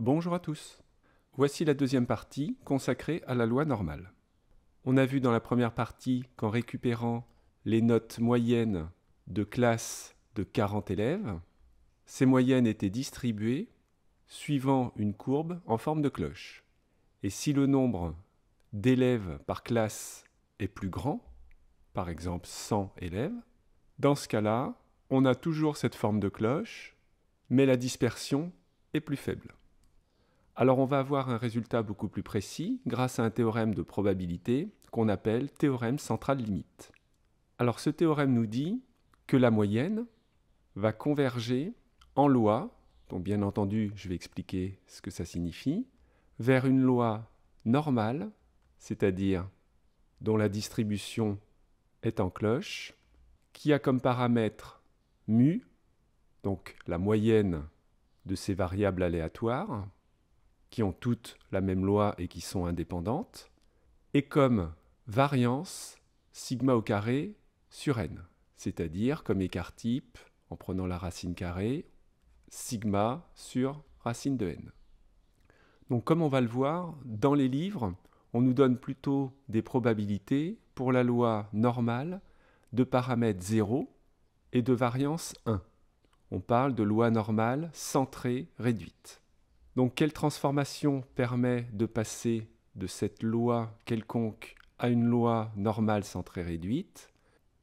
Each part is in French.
Bonjour à tous. Voici la deuxième partie consacrée à la loi normale. On a vu dans la première partie qu'en récupérant les notes moyennes de classe de 40 élèves, ces moyennes étaient distribuées suivant une courbe en forme de cloche. Et si le nombre d'élèves par classe est plus grand, par exemple 100 élèves, dans ce cas-là, on a toujours cette forme de cloche, mais la dispersion est plus faible. Alors on va avoir un résultat beaucoup plus précis grâce à un théorème de probabilité qu'on appelle théorème central limite. Alors ce théorème nous dit que la moyenne va converger en loi, donc bien entendu je vais expliquer ce que ça signifie, vers une loi normale, c'est-à-dire dont la distribution est en cloche, qui a comme paramètre mu, donc la moyenne de ces variables aléatoires, qui ont toutes la même loi et qui sont indépendantes, et comme variance sigma au carré sur n, c'est-à-dire comme écart type, en prenant la racine carrée, sigma sur racine de n. Donc comme on va le voir, dans les livres, on nous donne plutôt des probabilités pour la loi normale de paramètre 0 et de variance 1. On parle de loi normale centrée réduite. Donc quelle transformation permet de passer de cette loi quelconque à une loi normale centrée réduite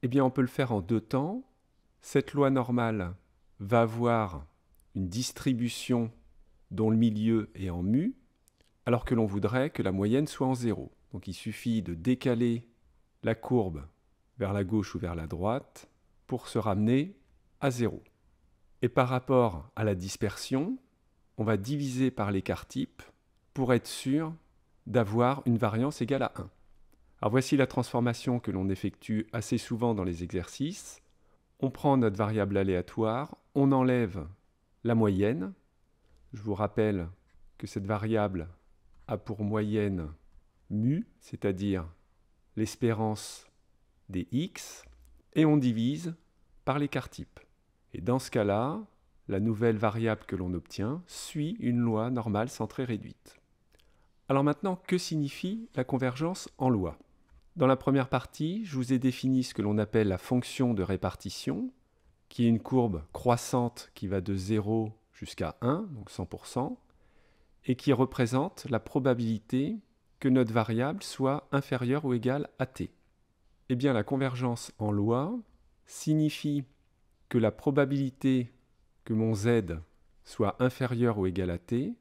Eh bien on peut le faire en deux temps. Cette loi normale va avoir une distribution dont le milieu est en mu, alors que l'on voudrait que la moyenne soit en zéro. Donc il suffit de décaler la courbe vers la gauche ou vers la droite pour se ramener à zéro. Et par rapport à la dispersion, on va diviser par l'écart type pour être sûr d'avoir une variance égale à 1. Alors voici la transformation que l'on effectue assez souvent dans les exercices. On prend notre variable aléatoire, on enlève la moyenne. Je vous rappelle que cette variable a pour moyenne mu, c'est-à-dire l'espérance des x, et on divise par l'écart type. Et dans ce cas-là, la nouvelle variable que l'on obtient suit une loi normale centrée réduite. Alors maintenant, que signifie la convergence en loi Dans la première partie, je vous ai défini ce que l'on appelle la fonction de répartition, qui est une courbe croissante qui va de 0 jusqu'à 1, donc 100%, et qui représente la probabilité que notre variable soit inférieure ou égale à t. Eh bien, la convergence en loi signifie que la probabilité que mon z soit inférieur ou égal à t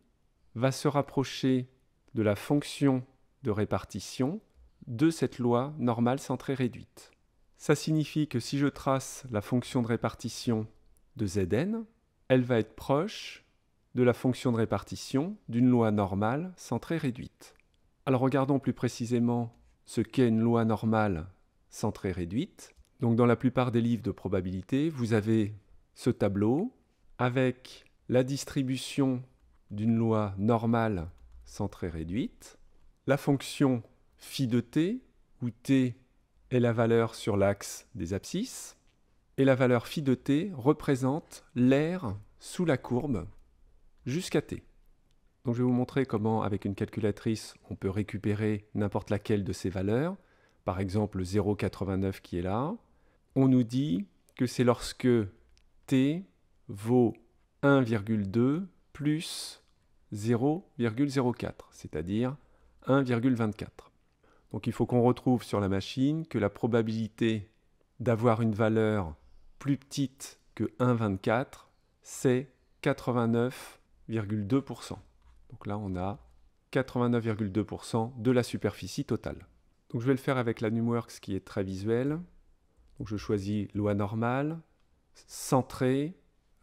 va se rapprocher de la fonction de répartition de cette loi normale centrée réduite. Ça signifie que si je trace la fonction de répartition de Zn, elle va être proche de la fonction de répartition d'une loi normale centrée réduite. Alors regardons plus précisément ce qu'est une loi normale centrée réduite. Donc dans la plupart des livres de probabilité, vous avez ce tableau avec la distribution d'une loi normale centrée réduite, la fonction Φ de t, où t est la valeur sur l'axe des abscisses, et la valeur Φ de t représente l'air sous la courbe jusqu'à t. Donc je vais vous montrer comment, avec une calculatrice, on peut récupérer n'importe laquelle de ces valeurs, par exemple 0,89 qui est là. On nous dit que c'est lorsque t vaut 1,2 plus 0,04, c'est-à-dire 1,24. Donc il faut qu'on retrouve sur la machine que la probabilité d'avoir une valeur plus petite que 1,24, c'est 89,2%. Donc là, on a 89,2% de la superficie totale. Donc je vais le faire avec la NumWorks qui est très visuelle. Donc je choisis loi normale, centrée,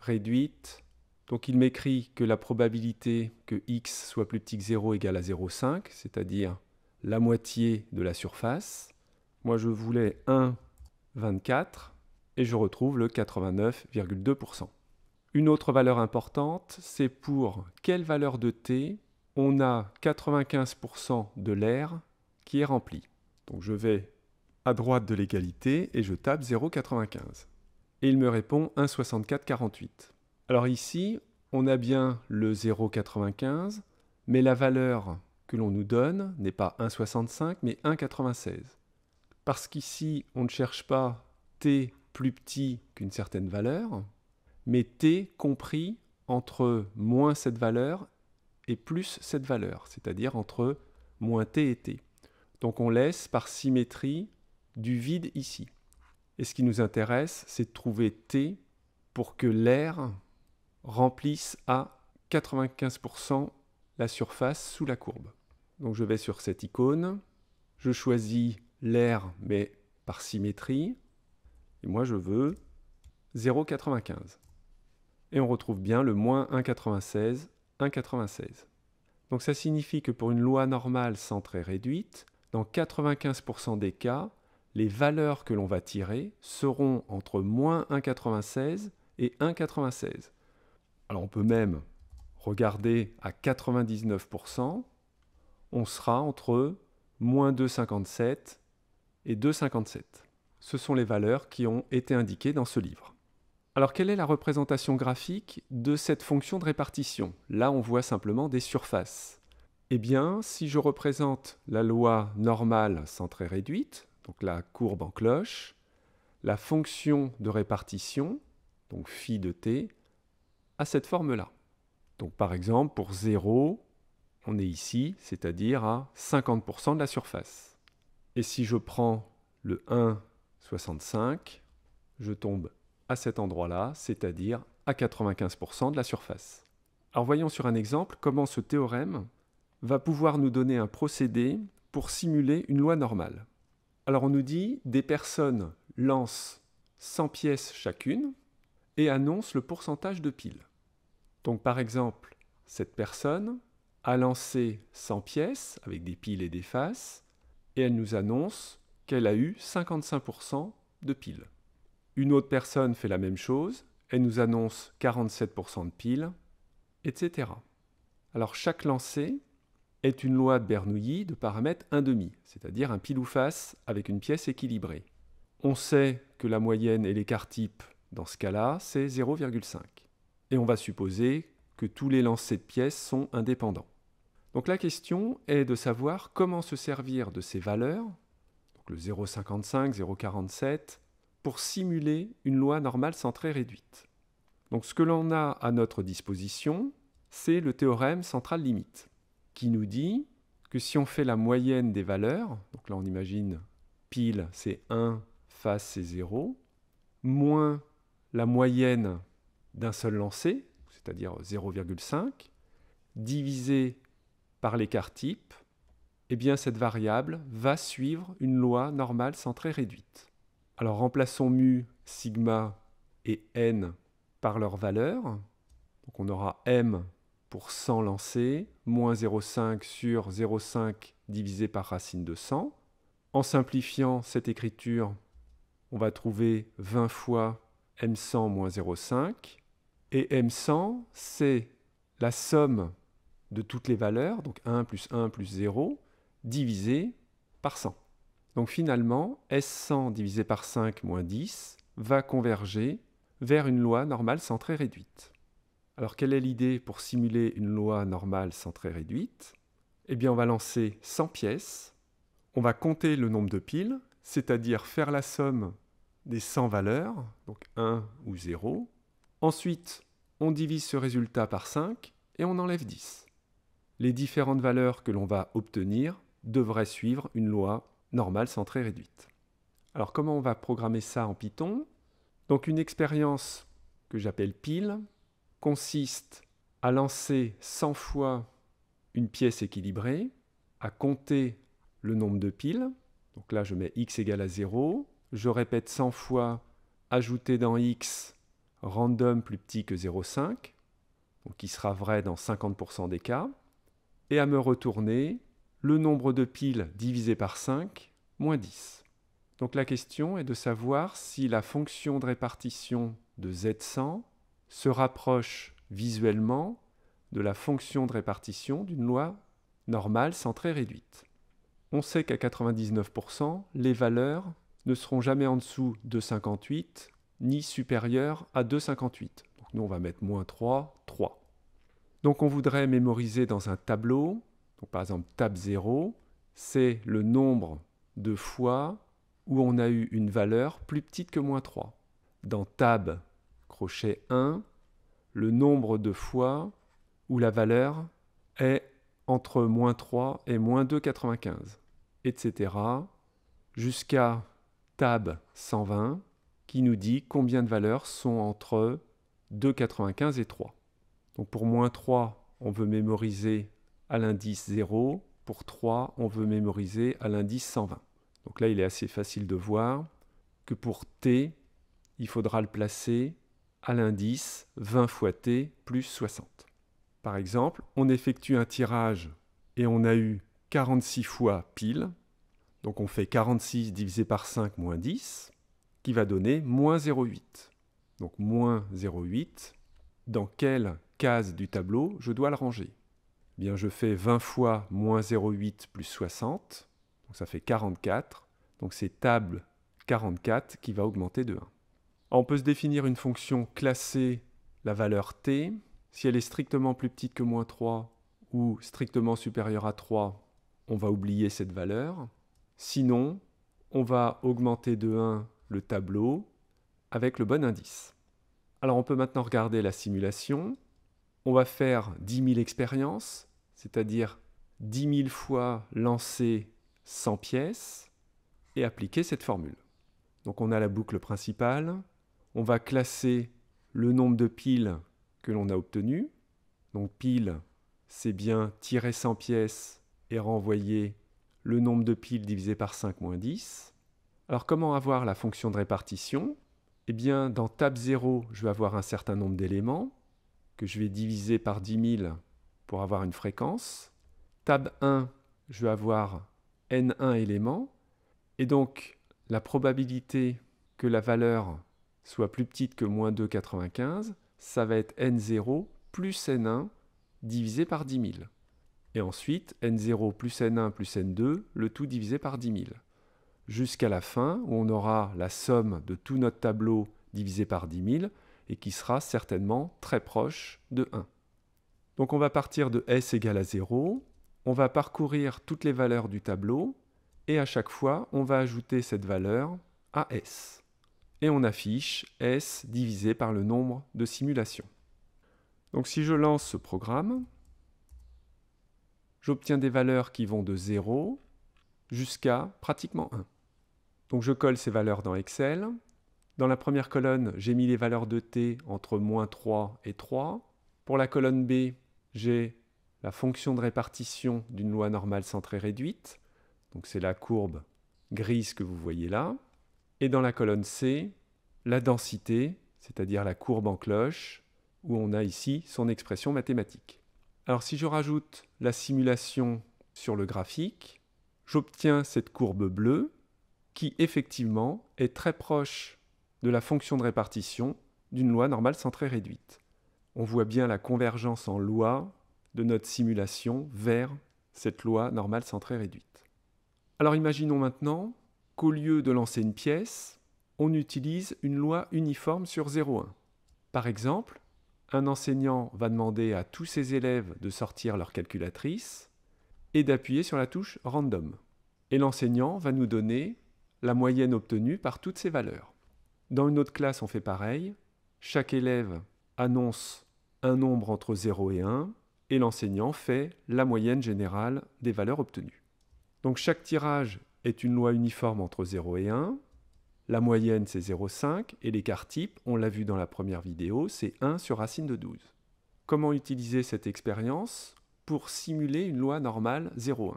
réduite. Donc il m'écrit que la probabilité que x soit plus petit que 0 égale à 0,5, c'est-à-dire la moitié de la surface. Moi je voulais 1,24 et je retrouve le 89,2%. Une autre valeur importante, c'est pour quelle valeur de t on a 95% de l'air qui est rempli. Donc je vais à droite de l'égalité et je tape 0,95 et il me répond 1,6448. Alors ici, on a bien le 0,95, mais la valeur que l'on nous donne n'est pas 1,65 mais 1,96. Parce qu'ici, on ne cherche pas t plus petit qu'une certaine valeur, mais t compris entre moins cette valeur et plus cette valeur, c'est-à-dire entre moins t et t. Donc on laisse par symétrie du vide ici. Et ce qui nous intéresse, c'est de trouver T pour que l'air remplisse à 95% la surface sous la courbe. Donc je vais sur cette icône, je choisis l'air mais par symétrie, et moi je veux 0,95. Et on retrouve bien le moins 1,96, 1,96. Donc ça signifie que pour une loi normale centrée réduite, dans 95% des cas, les valeurs que l'on va tirer seront entre moins 1,96 et 1,96. Alors on peut même regarder à 99%, on sera entre moins 2,57 et 2,57. Ce sont les valeurs qui ont été indiquées dans ce livre. Alors quelle est la représentation graphique de cette fonction de répartition Là on voit simplement des surfaces. Eh bien, si je représente la loi normale centrée réduite, donc la courbe en cloche, la fonction de répartition, donc phi de t, a cette forme-là. Donc par exemple, pour 0, on est ici, c'est-à-dire à 50% de la surface. Et si je prends le 1,65, je tombe à cet endroit-là, c'est-à-dire à 95% de la surface. Alors voyons sur un exemple comment ce théorème va pouvoir nous donner un procédé pour simuler une loi normale. Alors on nous dit, des personnes lancent 100 pièces chacune et annoncent le pourcentage de piles. Donc par exemple, cette personne a lancé 100 pièces avec des piles et des faces et elle nous annonce qu'elle a eu 55% de piles. Une autre personne fait la même chose, elle nous annonce 47% de piles, etc. Alors chaque lancée est une loi de Bernoulli de paramètre 1,5, c'est-à-dire un pile ou face avec une pièce équilibrée. On sait que la moyenne et l'écart type dans ce cas-là, c'est 0,5. Et on va supposer que tous les lancers de pièces sont indépendants. Donc la question est de savoir comment se servir de ces valeurs, donc le 0,55, 0,47, pour simuler une loi normale centrée réduite. Donc ce que l'on a à notre disposition, c'est le théorème central limite qui nous dit que si on fait la moyenne des valeurs, donc là on imagine pile c'est 1, face c'est 0, moins la moyenne d'un seul lancé, c'est-à-dire 0,5, divisé par l'écart type, et eh bien cette variable va suivre une loi normale centrée réduite. Alors remplaçons mu, sigma et n par leurs valeurs. Donc on aura m pour 100 lancés, moins 0,5 sur 0,5 divisé par racine de 100. En simplifiant cette écriture, on va trouver 20 fois m100 moins 0,5. Et m100, c'est la somme de toutes les valeurs, donc 1 plus 1 plus 0, divisé par 100. Donc finalement, S100 divisé par 5 moins 10 va converger vers une loi normale centrée réduite. Alors quelle est l'idée pour simuler une loi normale centrée réduite Eh bien on va lancer 100 pièces, on va compter le nombre de piles, c'est-à-dire faire la somme des 100 valeurs, donc 1 ou 0. Ensuite, on divise ce résultat par 5 et on enlève 10. Les différentes valeurs que l'on va obtenir devraient suivre une loi normale centrée réduite. Alors comment on va programmer ça en Python Donc une expérience que j'appelle pile consiste à lancer 100 fois une pièce équilibrée, à compter le nombre de piles. Donc là, je mets x égale à 0. Je répète 100 fois ajouter dans x random plus petit que 0,5, donc qui sera vrai dans 50% des cas, et à me retourner le nombre de piles divisé par 5, moins 10. Donc la question est de savoir si la fonction de répartition de z100 se rapproche visuellement de la fonction de répartition d'une loi normale centrée réduite. On sait qu'à 99%, les valeurs ne seront jamais en dessous de 58 ni supérieures à 2,58. Donc nous, on va mettre moins 3, 3. Donc on voudrait mémoriser dans un tableau, par exemple table 0, c'est le nombre de fois où on a eu une valeur plus petite que moins 3. Dans tab chez 1, le nombre de fois où la valeur est entre moins 3 et moins 2,95, etc. jusqu'à tab 120 qui nous dit combien de valeurs sont entre 2,95 et 3. Donc pour moins 3, on veut mémoriser à l'indice 0. Pour 3, on veut mémoriser à l'indice 120. Donc là, il est assez facile de voir que pour t, il faudra le placer à l'indice 20 fois t plus 60. Par exemple, on effectue un tirage et on a eu 46 fois pile, donc on fait 46 divisé par 5 moins 10, qui va donner moins 0,8. Donc moins 0,8, dans quelle case du tableau je dois le ranger eh Bien, je fais 20 fois moins 0,8 plus 60, donc ça fait 44, donc c'est table 44 qui va augmenter de 1. Ah, on peut se définir une fonction classée la valeur t. Si elle est strictement plus petite que moins 3 ou strictement supérieure à 3, on va oublier cette valeur. Sinon, on va augmenter de 1 le tableau avec le bon indice. Alors on peut maintenant regarder la simulation. On va faire 10 000 expériences, c'est-à-dire 10 000 fois lancer 100 pièces et appliquer cette formule. Donc on a la boucle principale, on va classer le nombre de piles que l'on a obtenu. Donc pile, c'est bien tirer 100 pièces et renvoyer le nombre de piles divisé par 5 moins 10. Alors comment avoir la fonction de répartition Eh bien dans table 0, je vais avoir un certain nombre d'éléments que je vais diviser par 10 000 pour avoir une fréquence. Tab 1, je vais avoir n1 éléments. Et donc la probabilité que la valeur soit plus petite que moins 2,95, ça va être n0 plus n1 divisé par 10 000. Et ensuite, n0 plus n1 plus n2, le tout divisé par 10 000. Jusqu'à la fin, où on aura la somme de tout notre tableau divisé par 10 000, et qui sera certainement très proche de 1. Donc on va partir de s égale à 0, on va parcourir toutes les valeurs du tableau, et à chaque fois, on va ajouter cette valeur à s et on affiche S divisé par le nombre de simulations. Donc si je lance ce programme, j'obtiens des valeurs qui vont de 0 jusqu'à pratiquement 1. Donc je colle ces valeurs dans Excel. Dans la première colonne, j'ai mis les valeurs de t entre moins 3 et 3. Pour la colonne B, j'ai la fonction de répartition d'une loi normale centrée réduite. Donc c'est la courbe grise que vous voyez là. Et dans la colonne C, la densité, c'est-à-dire la courbe en cloche, où on a ici son expression mathématique. Alors si je rajoute la simulation sur le graphique, j'obtiens cette courbe bleue qui effectivement est très proche de la fonction de répartition d'une loi normale centrée réduite. On voit bien la convergence en loi de notre simulation vers cette loi normale centrée réduite. Alors imaginons maintenant qu'au lieu de lancer une pièce, on utilise une loi uniforme sur 0,1. Par exemple, un enseignant va demander à tous ses élèves de sortir leur calculatrice et d'appuyer sur la touche Random. Et l'enseignant va nous donner la moyenne obtenue par toutes ces valeurs. Dans une autre classe, on fait pareil. Chaque élève annonce un nombre entre 0 et 1 et l'enseignant fait la moyenne générale des valeurs obtenues. Donc chaque tirage est une loi uniforme entre 0 et 1. La moyenne, c'est 0,5. Et l'écart type, on l'a vu dans la première vidéo, c'est 1 sur racine de 12. Comment utiliser cette expérience pour simuler une loi normale 0,1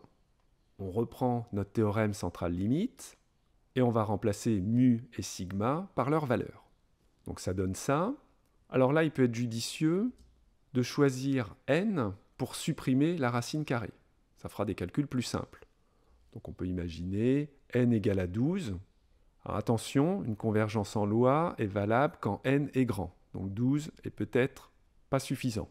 On reprend notre théorème central limite et on va remplacer mu et sigma par leurs valeurs. Donc ça donne ça. Alors là, il peut être judicieux de choisir n pour supprimer la racine carrée. Ça fera des calculs plus simples. Donc on peut imaginer n égale à 12. attention, une convergence en loi est valable quand n est grand. Donc 12 est peut-être pas suffisant.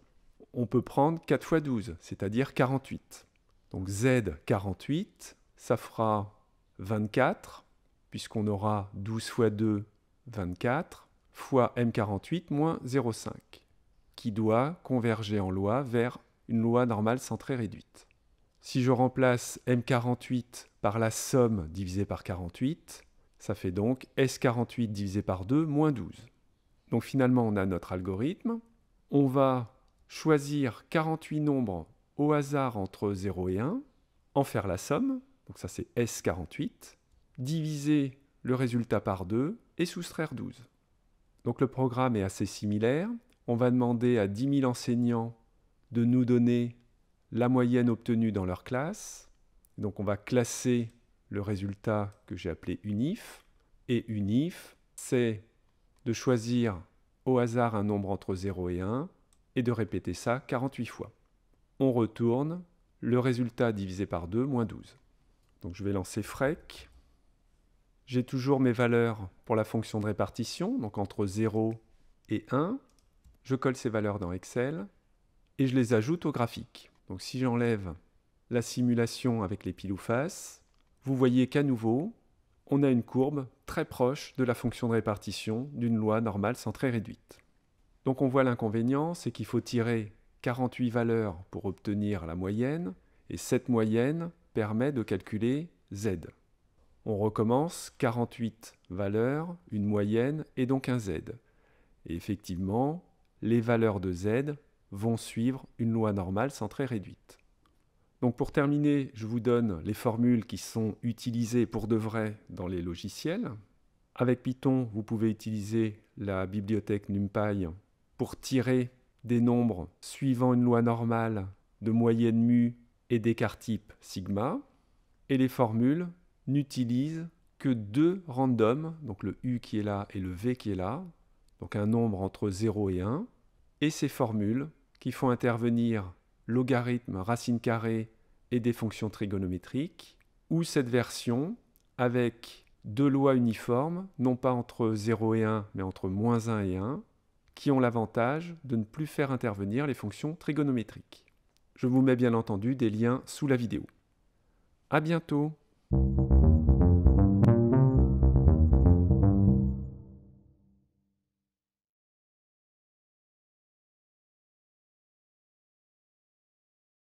On peut prendre 4 fois 12, c'est-à-dire 48. Donc z 48, ça fera 24, puisqu'on aura 12 fois 2, 24, fois m48 moins 0,5, qui doit converger en loi vers une loi normale centrée réduite. Si je remplace M48 par la somme divisée par 48, ça fait donc S48 divisé par 2 moins 12. Donc finalement, on a notre algorithme. On va choisir 48 nombres au hasard entre 0 et 1, en faire la somme, donc ça c'est S48, diviser le résultat par 2 et soustraire 12. Donc le programme est assez similaire. On va demander à 10 000 enseignants de nous donner la moyenne obtenue dans leur classe. Donc on va classer le résultat que j'ai appelé unif. Et unif, c'est de choisir au hasard un nombre entre 0 et 1 et de répéter ça 48 fois. On retourne le résultat divisé par 2 moins 12. Donc je vais lancer FREC. J'ai toujours mes valeurs pour la fonction de répartition, donc entre 0 et 1. Je colle ces valeurs dans Excel et je les ajoute au graphique. Donc si j'enlève la simulation avec les piles ou faces, vous voyez qu'à nouveau, on a une courbe très proche de la fonction de répartition d'une loi normale centrée réduite. Donc on voit l'inconvénient, c'est qu'il faut tirer 48 valeurs pour obtenir la moyenne, et cette moyenne permet de calculer z. On recommence 48 valeurs, une moyenne et donc un z. Et effectivement, les valeurs de z vont suivre une loi normale centrée réduite. Donc pour terminer, je vous donne les formules qui sont utilisées pour de vrai dans les logiciels. Avec Python, vous pouvez utiliser la bibliothèque NumPy pour tirer des nombres suivant une loi normale de moyenne mu et d'écart type sigma. Et les formules n'utilisent que deux randoms, donc le U qui est là et le V qui est là, donc un nombre entre 0 et 1, et ces formules qui font intervenir logarithme, racine carrée et des fonctions trigonométriques, ou cette version avec deux lois uniformes, non pas entre 0 et 1, mais entre moins 1 et 1, qui ont l'avantage de ne plus faire intervenir les fonctions trigonométriques. Je vous mets bien entendu des liens sous la vidéo. À bientôt!